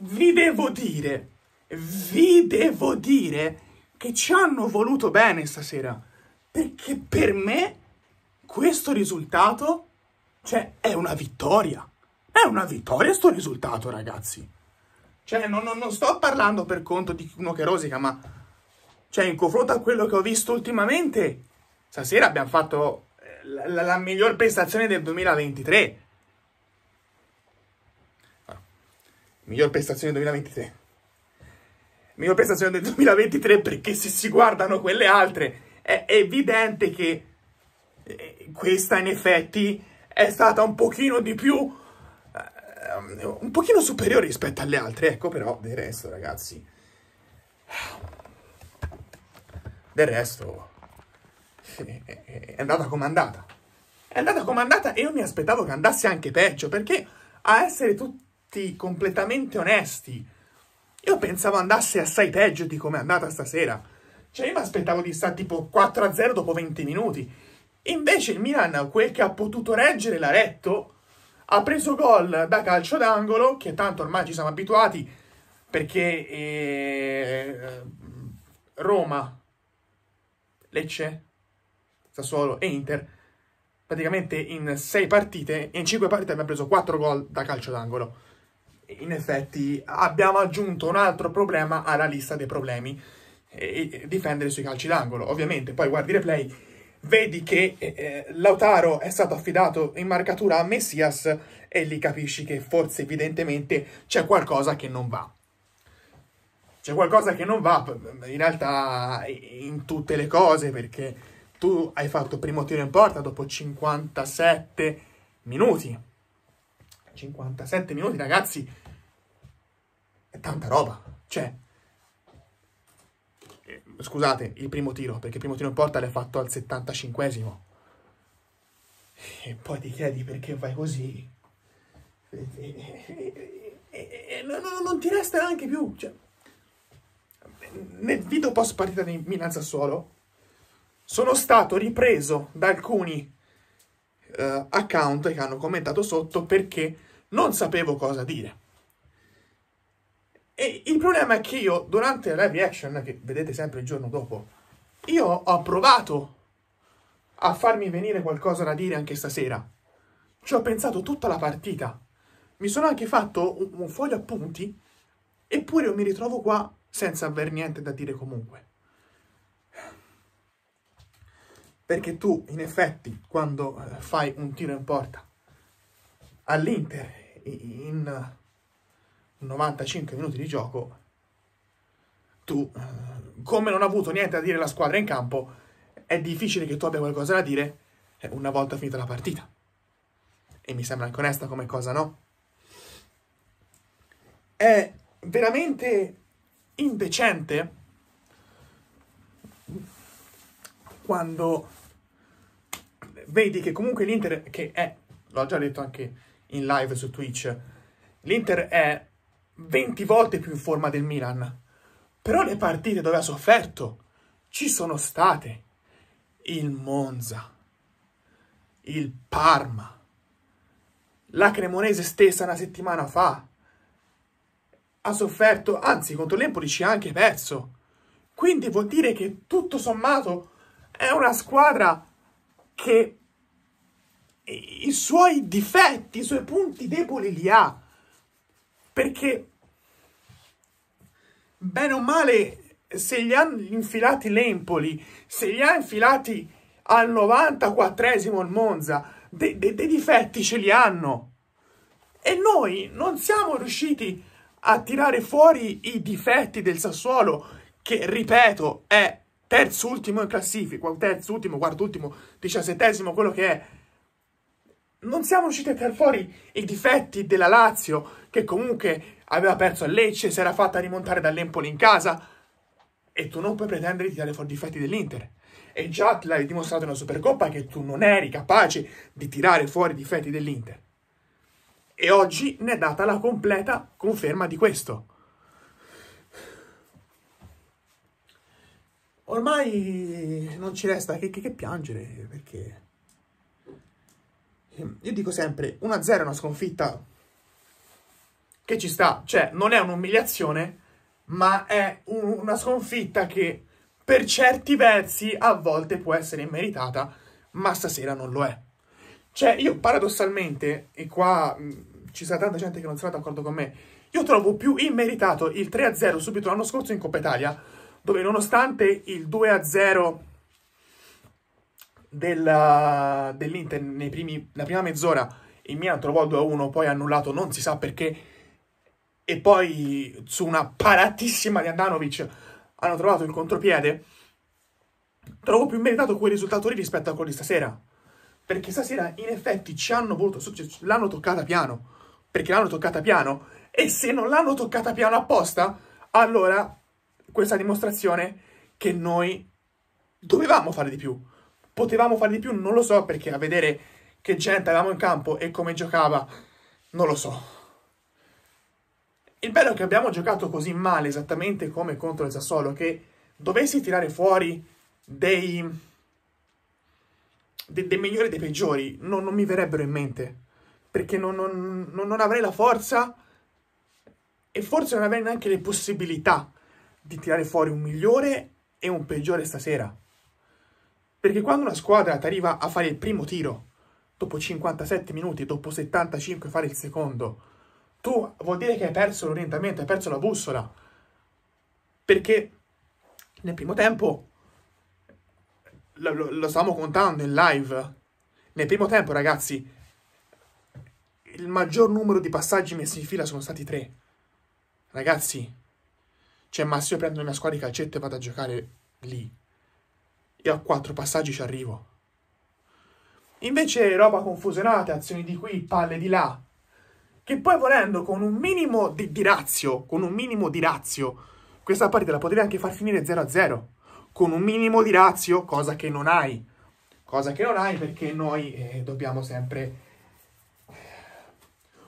vi devo dire, vi devo dire che ci hanno voluto bene stasera. Perché per me questo risultato, cioè, è una vittoria. È una vittoria sto risultato, ragazzi. Cioè, non, non, non sto parlando per conto di uno che rosica, ma... Cioè, in confronto a quello che ho visto ultimamente, stasera abbiamo fatto eh, la, la, la miglior prestazione del 2023. Miglior prestazione 2023. Miglior prestazione del 2023 perché se si guardano quelle altre è evidente che eh, questa in effetti è stata un pochino di più ehm, un pochino superiore rispetto alle altre ecco però del resto ragazzi del resto eh, eh, è andata come andata è andata come andata e io mi aspettavo che andasse anche peggio perché a essere tutti fatti completamente onesti, io pensavo andasse assai peggio di come è andata stasera. Cioè io mi aspettavo di stare tipo 4-0 dopo 20 minuti. Invece il Milan, quel che ha potuto reggere, l'ha retto. Ha preso gol da calcio d'angolo, che tanto ormai ci siamo abituati, perché eh, Roma, Lecce, Sassuolo e Inter, praticamente in 6 partite, in 5 partite abbiamo preso 4 gol da calcio d'angolo in effetti abbiamo aggiunto un altro problema alla lista dei problemi e difendere sui calci d'angolo. Ovviamente poi guardi le play, vedi che eh, eh, Lautaro è stato affidato in marcatura a Messias e lì capisci che forse evidentemente c'è qualcosa che non va. C'è qualcosa che non va in realtà in tutte le cose perché tu hai fatto primo tiro in porta dopo 57 minuti 57 minuti, ragazzi, è tanta roba. Cioè, eh, scusate, il primo tiro, perché il primo tiro in porta l'ha fatto al 75esimo. E poi ti chiedi perché vai così. E, e, e, no, no, non ti resta neanche più. Cioè, nel video post partita di Milan Sassuolo sono stato ripreso da alcuni uh, account che hanno commentato sotto perché non sapevo cosa dire. E il problema è che io durante la live action, che vedete sempre il giorno dopo, io ho provato a farmi venire qualcosa da dire anche stasera. Ci ho pensato tutta la partita. Mi sono anche fatto un, un foglio appunti, eppure io mi ritrovo qua senza aver niente da dire comunque. Perché tu, in effetti, quando eh, fai un tiro in porta all'Inter in 95 eh, minuti di gioco, tu, eh, come non ha avuto niente da dire la squadra in campo, è difficile che tu abbia qualcosa da dire eh, una volta finita la partita. E mi sembra anche onesta come cosa, no? È veramente indecente quando vedi che comunque l'Inter, che è, l'ho già detto anche in live su Twitch. L'Inter è 20 volte più in forma del Milan. Però le partite dove ha sofferto ci sono state. Il Monza, il Parma, la Cremonese stessa una settimana fa. Ha sofferto, anzi contro l'Empoli ci ha anche perso. Quindi vuol dire che tutto sommato è una squadra che i suoi difetti, i suoi punti deboli li ha. Perché, bene o male, se gli ha infilati l'Empoli, se gli ha infilati al 94esimo il Monza, dei de, de difetti ce li hanno. E noi non siamo riusciti a tirare fuori i difetti del Sassuolo, che, ripeto, è terzo ultimo in classifica, terzo ultimo, quarto ultimo, diciassettesimo, quello che è non siamo riusciti a tirar fuori i difetti della Lazio, che comunque aveva perso a Lecce, si era fatta rimontare dall'Empoli in casa, e tu non puoi pretendere di tirare fuori i difetti dell'Inter. E già te l'hai dimostrato nella Supercoppa che tu non eri capace di tirare fuori i difetti dell'Inter. E oggi ne è data la completa conferma di questo. Ormai non ci resta che, che, che piangere, perché io dico sempre, 1-0 è una sconfitta che ci sta, cioè non è un'umiliazione, ma è un, una sconfitta che per certi versi a volte può essere meritata, ma stasera non lo è. Cioè io paradossalmente, e qua mm, ci sarà tanta gente che non sarà d'accordo con me, io trovo più immeritato il 3-0 subito l'anno scorso in Coppa Italia, dove nonostante il 2-0 della, dell'Inter primi, la prima mezz'ora il Milan trovò 2-1, poi annullato non si sa perché, e poi su una paratissima di Andanovic hanno trovato il contropiede, trovo più meritato quel risultato lì rispetto a quelli stasera. Perché stasera in effetti ci hanno voluto, l'hanno toccata piano, perché l'hanno toccata piano, e se non l'hanno toccata piano apposta, allora questa dimostrazione che noi dovevamo fare di più Potevamo fare di più? Non lo so, perché a vedere che gente avevamo in campo e come giocava, non lo so. Il bello è che abbiamo giocato così male, esattamente come contro il Sassuolo, che dovessi tirare fuori dei, dei, dei migliori e dei peggiori, non, non, mi verrebbero in mente, perché non, non, non, avrei la forza e forse non avrei neanche le possibilità di tirare fuori un migliore e un peggiore stasera. Perché quando una squadra ti arriva a fare il primo tiro, dopo 57 minuti, dopo 75 fare il secondo, tu vuol dire che hai perso l'orientamento, hai perso la bussola. Perché nel primo tempo, lo, lo, lo stavamo contando in live, nel primo tempo ragazzi, il maggior numero di passaggi messi in fila sono stati tre. Ragazzi, cioè, ma se io prendo una squadra di calcetto e vado a giocare lì, e a quattro passaggi ci arrivo. Invece roba confusionata, azioni di qui, palle di là, che poi volendo con un minimo di, di razio, con un minimo di razio, questa partita la potevi anche far finire 0-0, con un minimo di razio, cosa che non hai, cosa che non hai perché noi eh, dobbiamo sempre...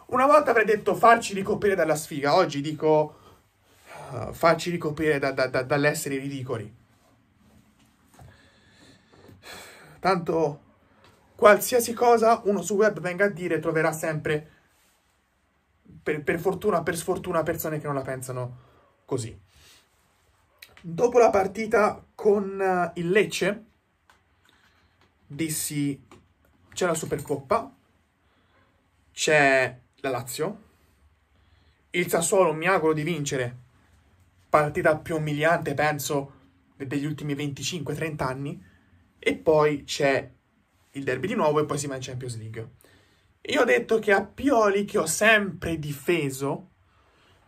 Una volta avrei detto farci ricoprire dalla sfiga, oggi dico uh, farci ricoprire da, da, da, dall'essere ridicoli. Tanto qualsiasi cosa uno su web venga a dire troverà sempre, per, per fortuna, per sfortuna, persone che non la pensano così. Dopo la partita con eh, il Lecce, dissi c'è la Supercoppa, c'è la Lazio, il Sassuolo mi auguro di vincere, partita più umiliante penso degli ultimi 25-30 anni, e poi c'è il derby di nuovo e poi si va in Champions League. Io ho detto che a Pioli, che ho sempre difeso,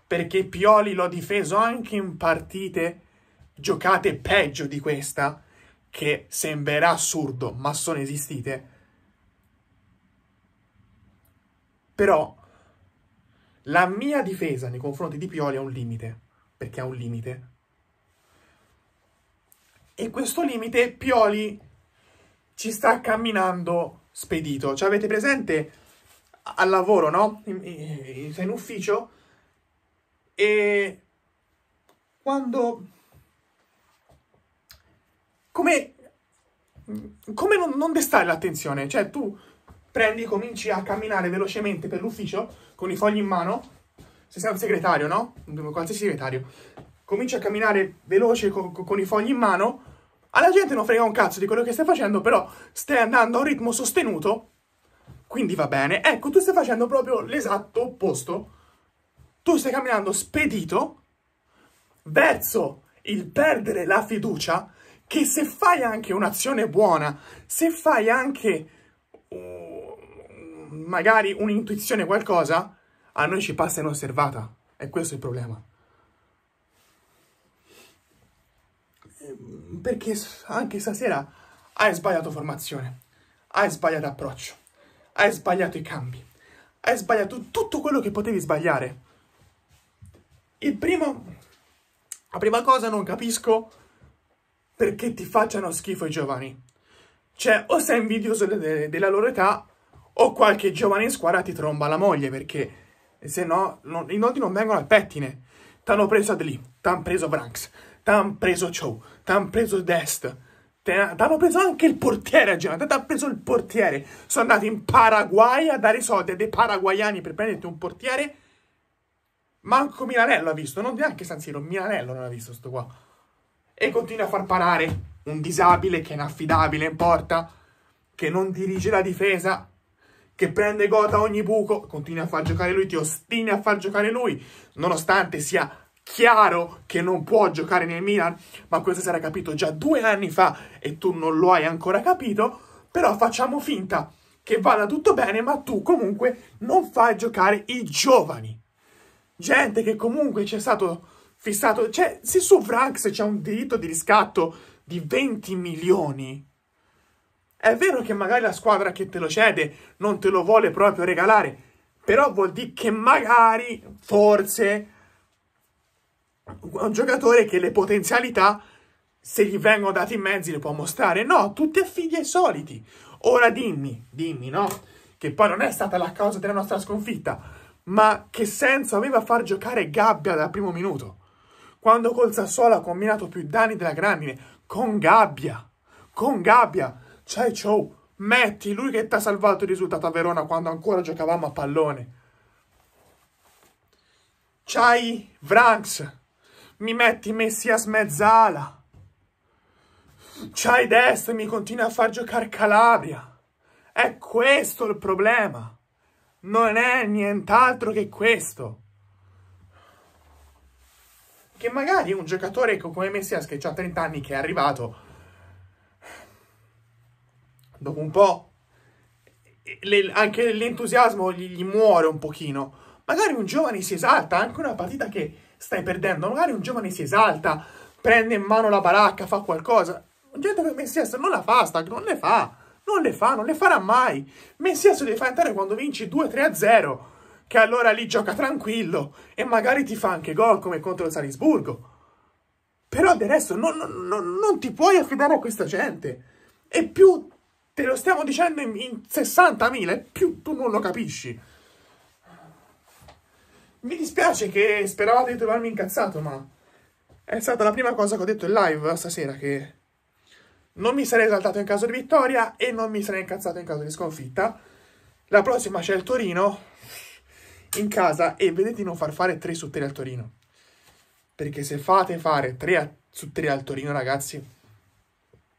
perché Pioli l'ho difeso anche in partite giocate peggio di questa, che sembrerà assurdo, ma sono esistite. Però la mia difesa nei confronti di Pioli ha un limite, perché ha un limite e questo limite Pioli ci sta camminando spedito. Cioè avete presente al lavoro, no? Sei in ufficio e quando... Come, come non, non destare l'attenzione? Cioè tu prendi, cominci a camminare velocemente per l'ufficio con i fogli in mano, se sei un segretario, no? Qualsiasi segretario, cominci a camminare veloce con, con i fogli in mano alla gente non frega un cazzo di quello che stai facendo, però stai andando a un ritmo sostenuto, quindi va bene. Ecco, tu stai facendo proprio l'esatto opposto. Tu stai camminando spedito verso il perdere la fiducia che se fai anche un'azione buona, se fai anche magari un'intuizione, qualcosa, a noi ci passa inosservata. E questo è il problema. perché anche stasera hai sbagliato formazione, hai sbagliato approccio, hai sbagliato i cambi, hai sbagliato tutto quello che potevi sbagliare. Il primo, la prima cosa non capisco perché ti facciano schifo i giovani. Cioè, o sei invidioso de de della loro età, o qualche giovane in squadra ti tromba la moglie, perché se no non, i nodi non vengono al pettine. T'hanno preso Adli, t'hanno preso Branks, T'han preso Chow, t'hanno preso Dest, t'hanno preso anche il portiere a Genova, t'hanno preso il portiere. Sono andati in Paraguay a dare soldi a dei paraguayani per prenderti un portiere. Manco Milanello ha visto, non neanche San Siro, Milanello non ha visto sto qua. E continua a far parare un disabile che è inaffidabile in porta, che non dirige la difesa, che prende gota ogni buco, continui a far giocare lui, ti ostini a far giocare lui, nonostante sia chiaro che non può giocare nel Milan, ma questo si era capito già due anni fa e tu non lo hai ancora capito, però facciamo finta che vada tutto bene, ma tu comunque non fai giocare i giovani. Gente che comunque c'è stato fissato, cioè se su Franks c'è un diritto di riscatto di 20 milioni, è vero che magari la squadra che te lo cede non te lo vuole proprio regalare, però vuol dire che magari, forse, un giocatore che le potenzialità, se gli vengono dati in mezzi, le può mostrare. No, tutti affidi ai soliti. Ora dimmi, dimmi, no? Che poi non è stata la causa della nostra sconfitta, ma che senso aveva far giocare Gabbia dal primo minuto? Quando col Sassuolo ha combinato più danni della grandine, con Gabbia, con Gabbia, c'hai Chow, metti lui che ti ha salvato il risultato a Verona quando ancora giocavamo a pallone. C'hai Vranks, mi metti Messias mezzala. C'hai destra e mi continui a far giocare Calabria. È questo il problema. Non è nient'altro che questo. Che magari un giocatore come Messias che ha 30 anni che è arrivato dopo un po' le, anche l'entusiasmo gli, gli muore un pochino. Magari un giovane si esalta anche una partita che stai perdendo. Magari un giovane si esalta, prende in mano la baracca, fa qualcosa. Gente che Messias non la fa, Stag, non le fa. Non le fa, non le farà mai. Messias lo devi fare entrare quando vinci 2-3-0, che allora lì gioca tranquillo e magari ti fa anche gol come contro il Salisburgo. Però del resto non, non, non ti puoi affidare a questa gente. E più te lo stiamo dicendo in, in 60.000, più tu non lo capisci. Mi dispiace che speravate di trovarmi incazzato, ma è stata la prima cosa che ho detto in live stasera che non mi sarei esaltato in caso di vittoria e non mi sarei incazzato in caso di sconfitta. La prossima c'è il Torino in casa e vedete di non far fare 3 su 3 al Torino. Perché se fate fare 3 su 3 al Torino, ragazzi,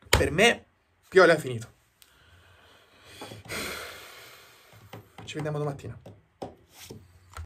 per me Pioli ha finito. Ci vediamo domattina.